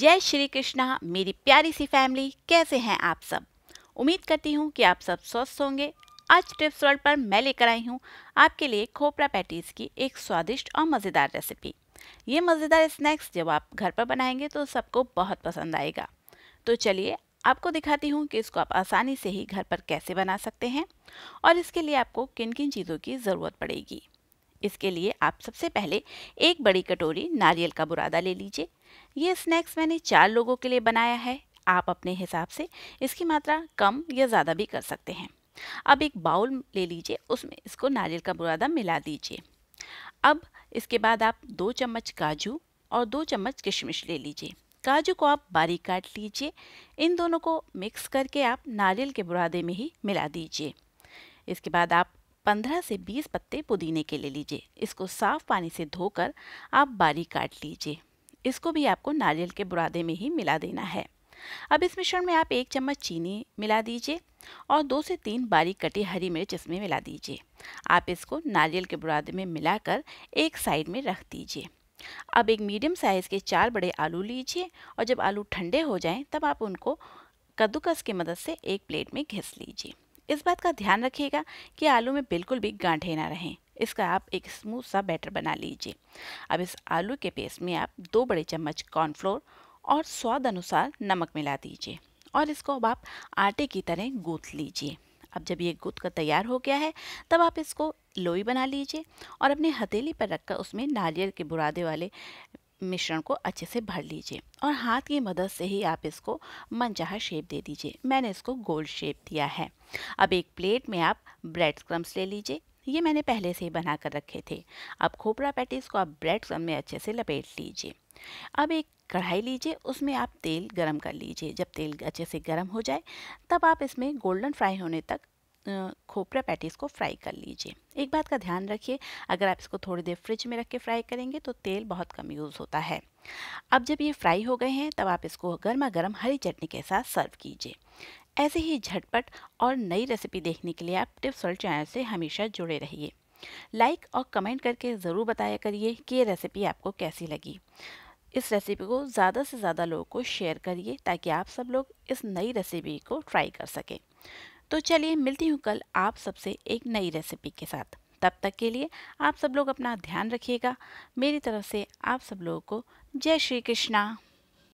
जय श्री कृष्णा मेरी प्यारी सी फैमिली कैसे हैं आप सब उम्मीद करती हूँ कि आप सब स्वस्थ होंगे आज टिप्स वर्ल्ड पर मैं लेकर आई हूँ आपके लिए खोपरा पैटीज़ की एक स्वादिष्ट और मज़ेदार रेसिपी ये मज़ेदार स्नैक्स जब आप घर पर बनाएंगे तो सबको बहुत पसंद आएगा तो चलिए आपको दिखाती हूँ कि इसको आप आसानी से ही घर पर कैसे बना सकते हैं और इसके लिए आपको किन किन चीज़ों की ज़रूरत पड़ेगी इसके लिए आप सबसे पहले एक बड़ी कटोरी नारियल का बुरादा ले लीजिए ये स्नैक्स मैंने चार लोगों के लिए बनाया है आप अपने हिसाब से इसकी मात्रा कम या ज़्यादा भी कर सकते हैं अब एक बाउल ले लीजिए उसमें इसको नारियल का बुरादा मिला दीजिए अब इसके बाद आप दो चम्मच काजू और दो चम्मच किशमिश ले लीजिए काजू को आप बारीक काट लीजिए इन दोनों को मिक्स करके आप नारियल के बुरादे में ही मिला दीजिए इसके बाद आप 15 से 20 पत्ते पुदीने के ले लीजिए इसको साफ पानी से धोकर आप बारीक काट लीजिए इसको भी आपको नारियल के बुरादे में ही मिला देना है अब इस मिश्रण में आप एक चम्मच चीनी मिला दीजिए और दो से तीन बारीक कटी हरी मिर्च इसमें मिला दीजिए आप इसको नारियल के बुरादे में मिलाकर एक साइड में रख दीजिए अब एक मीडियम साइज़ के चार बड़े आलू लीजिए और जब आलू ठंडे हो जाएं तब आप उनको कद्दूकस की मदद से एक प्लेट में घिस लीजिए इस बात का ध्यान रखिएगा कि आलू में बिल्कुल भी गांठे ना रहें इसका आप एक स्मूथ सा बैटर बना लीजिए अब इस आलू के पेस्ट में आप दो बड़े चम्मच कॉर्नफ्लोर और स्वाद अनुसार नमक मिला दीजिए और इसको अब आप आटे की तरह गूँथ लीजिए अब जब ये गूँथ कर तैयार हो गया है तब आप इसको लोई बना लीजिए और अपने हथेली पर रखकर उसमें नारियल के बुरादे वाले मिश्रण को अच्छे से भर लीजिए और हाथ की मदद से ही आप इसको मनचाहा शेप दे दीजिए मैंने इसको गोल शेप दिया है अब एक प्लेट में आप ब्रेड क्रम्स ले लीजिए ये मैंने पहले से ही बना कर रखे थे अब खोपरा पैटीज को आप ब्रेड क्रम में अच्छे से लपेट लीजिए अब एक कढ़ाई लीजिए उसमें आप तेल गरम कर लीजिए जब तेल अच्छे से गरम हो जाए तब आप इसमें गोल्डन फ्राई होने तक खोपरा पैटीज को फ्राई कर लीजिए एक बात का ध्यान रखिए अगर आप इसको थोड़ी देर फ्रिज में रख के फ्राई करेंगे तो तेल बहुत कम यूज़ होता है अब जब ये फ्राई हो गए हैं तब आप इसको गर्मा गर्म हरी चटनी के साथ सर्व कीजिए ऐसे ही झटपट और नई रेसिपी देखने के लिए आप टिप्स वर्ल्ड चैनल से हमेशा जुड़े रहिए लाइक और कमेंट करके ज़रूर बताया करिए कि ये रेसिपी आपको कैसी लगी इस रेसिपी को ज़्यादा से ज़्यादा लोगों को शेयर करिए ताकि आप सब लोग इस नई रेसिपी को ट्राई कर सकें तो चलिए मिलती हूँ कल आप सबसे एक नई रेसिपी के साथ तब तक के लिए आप सब लोग अपना ध्यान रखिएगा मेरी तरफ से आप सब लोगों को जय श्री कृष्णा